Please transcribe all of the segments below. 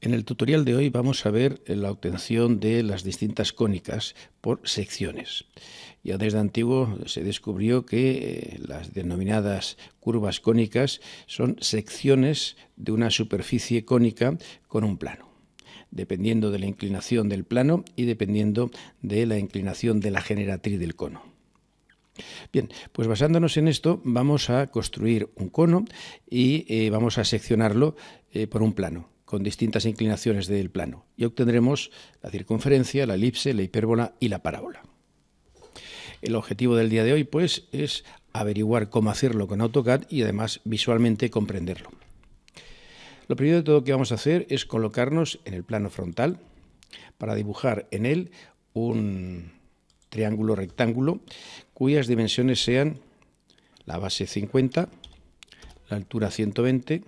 En el tutorial de hoy vamos a ver eh, la obtención de las distintas cónicas por secciones. Ya desde antiguo se descubrió que eh, las denominadas curvas cónicas son secciones de una superficie cónica con un plano dependiendo de la inclinación del plano y dependiendo de la inclinación de la generatriz del cono. Bien, pues basándonos en esto vamos a construir un cono y eh, vamos a seccionarlo por un plano con distintas inclinaciones del plano y obtendremos la circunferencia, la elipse, la hipérbola y la parábola. El objetivo del día de hoy pues es averiguar cómo hacerlo con AutoCAD y además visualmente comprenderlo. Lo primero de todo que vamos a hacer es colocarnos en el plano frontal para dibujar en él un triángulo rectángulo cuyas dimensiones sean la base 50, la altura 120,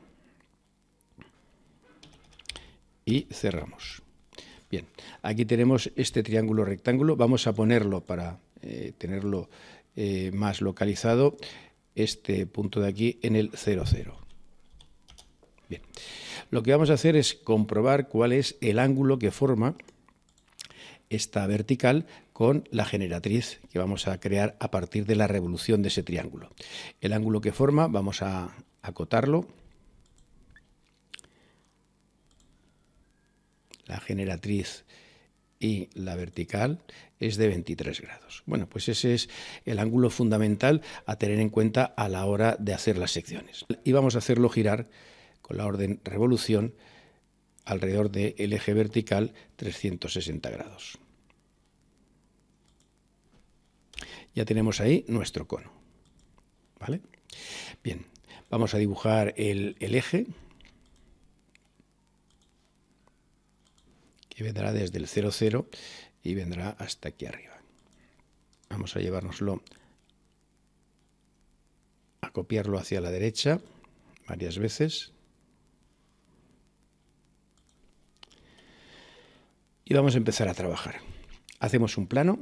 y cerramos. Bien, aquí tenemos este triángulo rectángulo, vamos a ponerlo para eh, tenerlo eh, más localizado, este punto de aquí en el 0, 0. Bien, lo que vamos a hacer es comprobar cuál es el ángulo que forma esta vertical con la generatriz que vamos a crear a partir de la revolución de ese triángulo. El ángulo que forma vamos a acotarlo la generatriz y la vertical es de 23 grados. Bueno, pues ese es el ángulo fundamental a tener en cuenta a la hora de hacer las secciones. Y vamos a hacerlo girar con la orden revolución alrededor del eje vertical 360 grados. Ya tenemos ahí nuestro cono. ¿Vale? Bien, vamos a dibujar el eje que vendrá desde el 00 y vendrá hasta aquí arriba. Vamos a llevárnoslo a copiarlo hacia la derecha varias veces. Y vamos a empezar a trabajar. Hacemos un plano,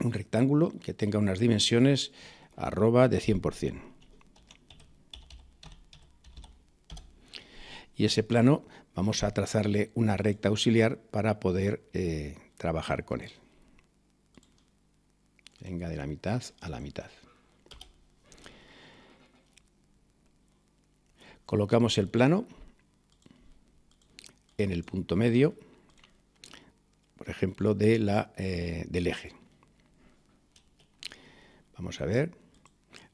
un rectángulo que tenga unas dimensiones arroba de 100%. y ese plano vamos a trazarle una recta auxiliar para poder eh, trabajar con él. Venga de la mitad a la mitad. Colocamos el plano en el punto medio, por ejemplo, de la, eh, del eje. Vamos a ver,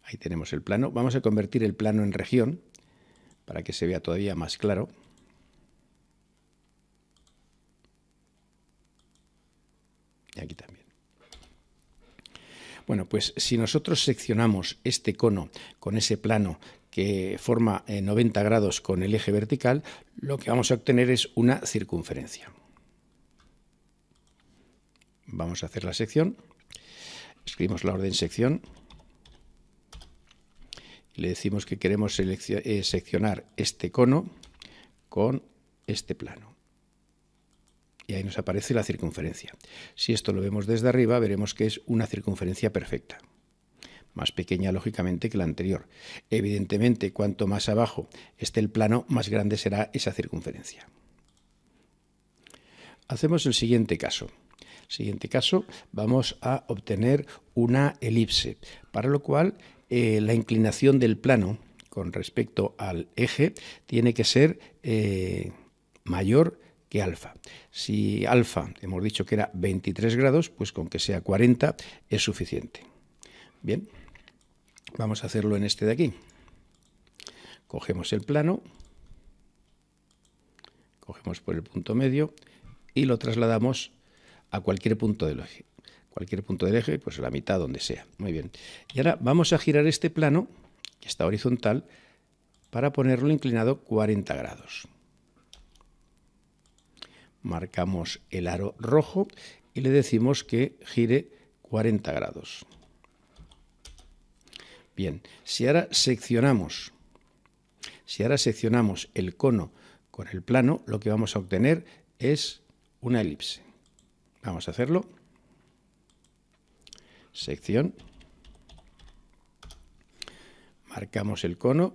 ahí tenemos el plano. Vamos a convertir el plano en región para que se vea todavía más claro. Y aquí también. Bueno, pues si nosotros seccionamos este cono con ese plano que forma 90 eh, grados con el eje vertical, lo que vamos a obtener es una circunferencia. Vamos a hacer la sección. Escribimos la orden sección le decimos que queremos eh, seccionar este cono con este plano. Y ahí nos aparece la circunferencia. Si esto lo vemos desde arriba, veremos que es una circunferencia perfecta. Más pequeña, lógicamente, que la anterior. Evidentemente, cuanto más abajo esté el plano, más grande será esa circunferencia. Hacemos el siguiente caso siguiente caso vamos a obtener una elipse, para lo cual eh, la inclinación del plano con respecto al eje tiene que ser eh, mayor que alfa. Si alfa hemos dicho que era 23 grados, pues con que sea 40 es suficiente. Bien, vamos a hacerlo en este de aquí. Cogemos el plano, cogemos por el punto medio y lo trasladamos a cualquier punto del eje cualquier punto del eje, pues la mitad, donde sea. Muy bien. Y ahora vamos a girar este plano, que está horizontal, para ponerlo inclinado 40 grados. Marcamos el aro rojo y le decimos que gire 40 grados. Bien, si ahora seccionamos, si ahora seccionamos el cono con el plano, lo que vamos a obtener es una elipse. Vamos a hacerlo sección. Marcamos el cono,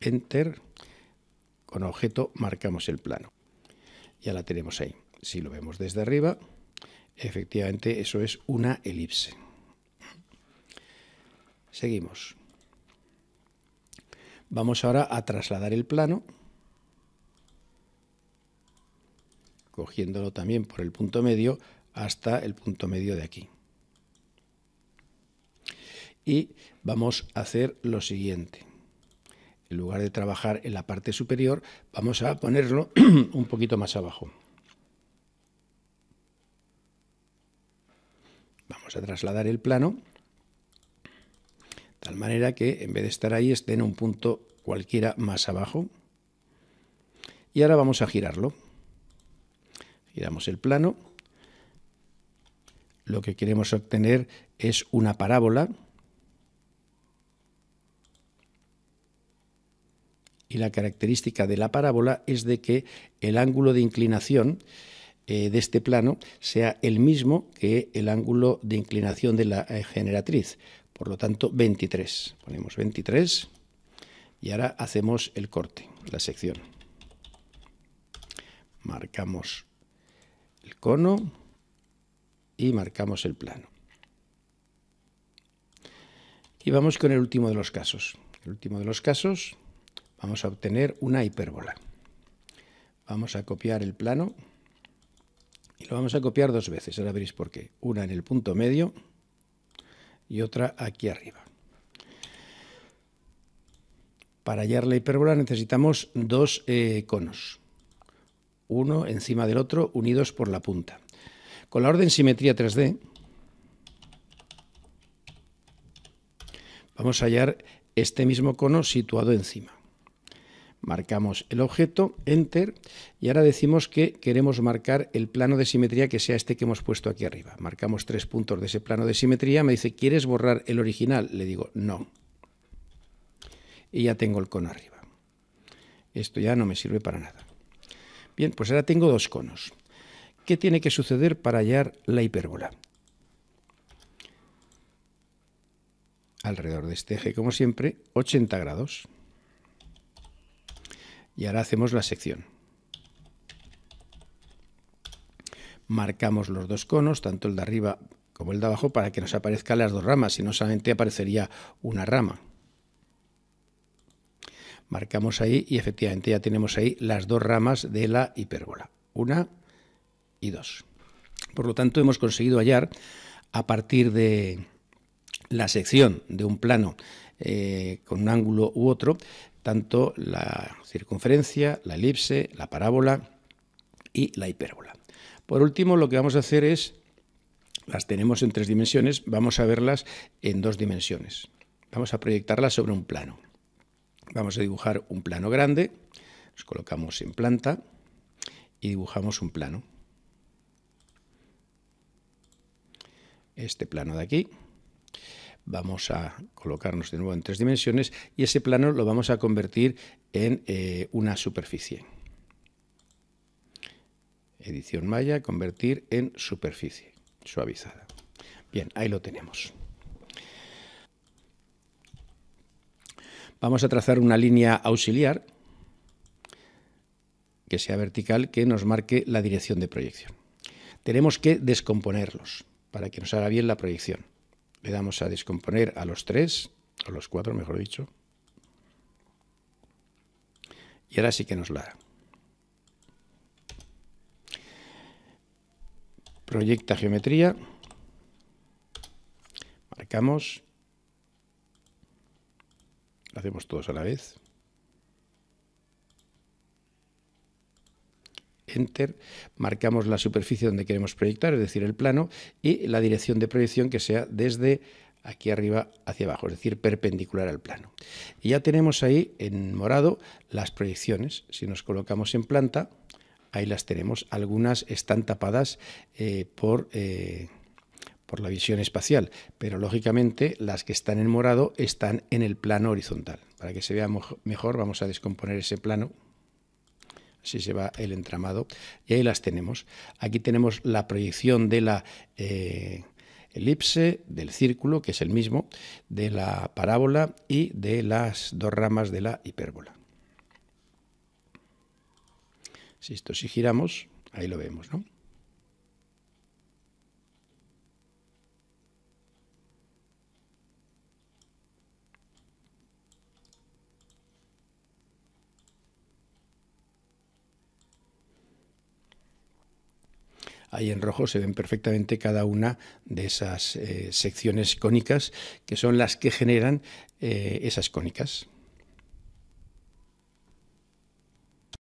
enter, con objeto marcamos el plano. Ya la tenemos ahí. Si lo vemos desde arriba, efectivamente eso es una elipse. Seguimos. Vamos ahora a trasladar el plano, cogiéndolo también por el punto medio hasta el punto medio de aquí y vamos a hacer lo siguiente. En lugar de trabajar en la parte superior, vamos a ponerlo un poquito más abajo. Vamos a trasladar el plano, tal manera que en vez de estar ahí esté en un punto cualquiera más abajo. Y ahora vamos a girarlo. Giramos el plano. Lo que queremos obtener es una parábola y la característica de la parábola es de que el ángulo de inclinación eh, de este plano sea el mismo que el ángulo de inclinación de la eh, generatriz. Por lo tanto, 23. Ponemos 23 y ahora hacemos el corte, la sección. Marcamos el cono y marcamos el plano. Y vamos con el último de los casos. El último de los casos Vamos a obtener una hipérbola. Vamos a copiar el plano y lo vamos a copiar dos veces. Ahora veréis por qué. Una en el punto medio y otra aquí arriba. Para hallar la hipérbola necesitamos dos eh, conos, uno encima del otro, unidos por la punta. Con la orden simetría 3D vamos a hallar este mismo cono situado encima marcamos el objeto, enter, y ahora decimos que queremos marcar el plano de simetría que sea este que hemos puesto aquí arriba. Marcamos tres puntos de ese plano de simetría, me dice, ¿quieres borrar el original? Le digo, no. Y ya tengo el cono arriba. Esto ya no me sirve para nada. Bien, pues ahora tengo dos conos. ¿Qué tiene que suceder para hallar la hipérbola? Alrededor de este eje, como siempre, 80 grados. Y ahora hacemos la sección. Marcamos los dos conos, tanto el de arriba como el de abajo, para que nos aparezcan las dos ramas, si no solamente aparecería una rama. Marcamos ahí y efectivamente ya tenemos ahí las dos ramas de la hipérbola, una y dos. Por lo tanto, hemos conseguido hallar a partir de la sección de un plano eh, con un ángulo u otro, tanto la circunferencia, la elipse, la parábola y la hipérbola. Por último, lo que vamos a hacer es, las tenemos en tres dimensiones, vamos a verlas en dos dimensiones. Vamos a proyectarlas sobre un plano. Vamos a dibujar un plano grande, nos colocamos en planta y dibujamos un plano. Este plano de aquí vamos a colocarnos de nuevo en tres dimensiones y ese plano lo vamos a convertir en eh, una superficie. Edición malla, convertir en superficie suavizada. Bien, ahí lo tenemos. Vamos a trazar una línea auxiliar que sea vertical que nos marque la dirección de proyección. Tenemos que descomponerlos para que nos haga bien la proyección. Le damos a descomponer a los tres, o los cuatro, mejor dicho. Y ahora sí que nos la Proyecta geometría. Marcamos. hacemos todos a la vez. Enter, marcamos la superficie donde queremos proyectar, es decir, el plano, y la dirección de proyección que sea desde aquí arriba hacia abajo, es decir, perpendicular al plano. Y ya tenemos ahí en morado las proyecciones. Si nos colocamos en planta, ahí las tenemos. Algunas están tapadas eh, por... Eh, por la visión espacial, pero lógicamente las que están en morado están en el plano horizontal. Para que se vea mejor, vamos a descomponer ese plano si se va el entramado. Y ahí las tenemos. Aquí tenemos la proyección de la eh, elipse, del círculo, que es el mismo, de la parábola y de las dos ramas de la hipérbola. Si esto si giramos, ahí lo vemos, ¿no? Ahí en rojo se ven perfectamente cada una de esas eh, secciones cónicas que son las que generan eh, esas cónicas.